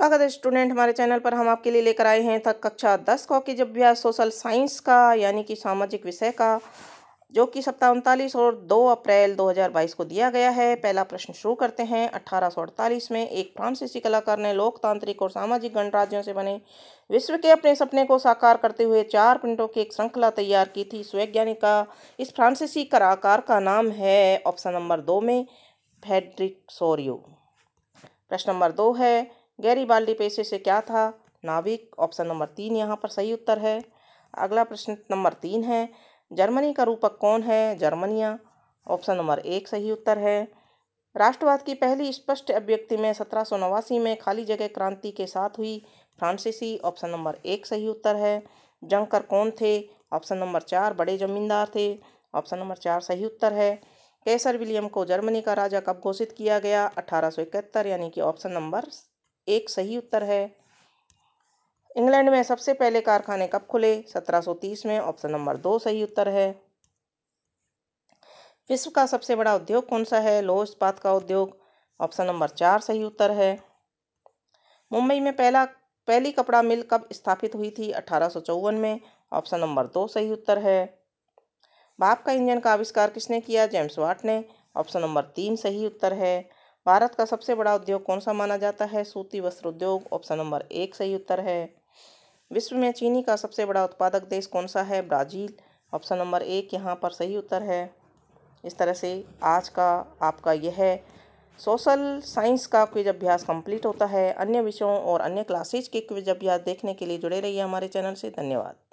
स्वागत है स्टूडेंट हमारे चैनल पर हम आपके लिए लेकर आए हैं तक कक्षा दस का कि जब भी सोशल साइंस का यानी कि सामाजिक विषय का जो कि सप्ताह उनतालीस और दो अप्रैल 2022 को दिया गया है पहला प्रश्न शुरू करते हैं 1848 में एक फ्रांसीसी कलाकार ने लोकतांत्रिक और सामाजिक गणराज्यों से बने विश्व के अपने सपने को साकार करते हुए चार पिंटों की एक श्रृंखला तैयार की थी इस वैज्ञानिक का इस फ्रांसीसी कलाकार का नाम है ऑप्शन नंबर दो में फेड्रिक सोरियो प्रश्न नंबर दो है गैरी बाल्टी पेशे से क्या था नाविक ऑप्शन नंबर तीन यहाँ पर सही उत्तर है अगला प्रश्न नंबर तीन है जर्मनी का रूपक कौन है जर्मनिया ऑप्शन नंबर एक सही उत्तर है राष्ट्रवाद की पहली स्पष्ट अभ्यक्ति में सत्रह में खाली जगह क्रांति के साथ हुई फ्रांसीसी ऑप्शन नंबर एक सही उत्तर है जंकर कौन थे ऑप्शन नंबर चार बड़े जमींदार थे ऑप्शन नंबर चार सही उत्तर है कैसर विलियम को जर्मनी का राजा कब घोषित किया गया अठारह यानी कि ऑप्शन नंबर एक सही उत्तर है इंग्लैंड में सबसे पहले कारखाने कब खुले 1730 में ऑप्शन नंबर दो सही उत्तर है विश्व का सबसे बड़ा उद्योग कौन सा है लोह इस्पात का उद्योग ऑप्शन नंबर चार सही उत्तर है मुंबई में पहला पहली कपड़ा मिल कब स्थापित हुई थी अठारह में ऑप्शन नंबर दो सही उत्तर है भाप का इंजन का आविष्कार किसने किया जेम्स वाट ने ऑप्शन नंबर तीन सही उत्तर है भारत का सबसे बड़ा उद्योग कौन सा माना जाता है सूती वस्त्र उद्योग ऑप्शन नंबर एक सही उत्तर है विश्व में चीनी का सबसे बड़ा उत्पादक देश कौन सा है ब्राज़ील ऑप्शन नंबर एक यहाँ पर सही उत्तर है इस तरह से आज का आपका यह सोशल साइंस का क्विज अभ्यास कंप्लीट होता है अन्य विषयों और अन्य क्लासेज के क्विज अभ्यास देखने के लिए जुड़े रहिए हमारे चैनल से धन्यवाद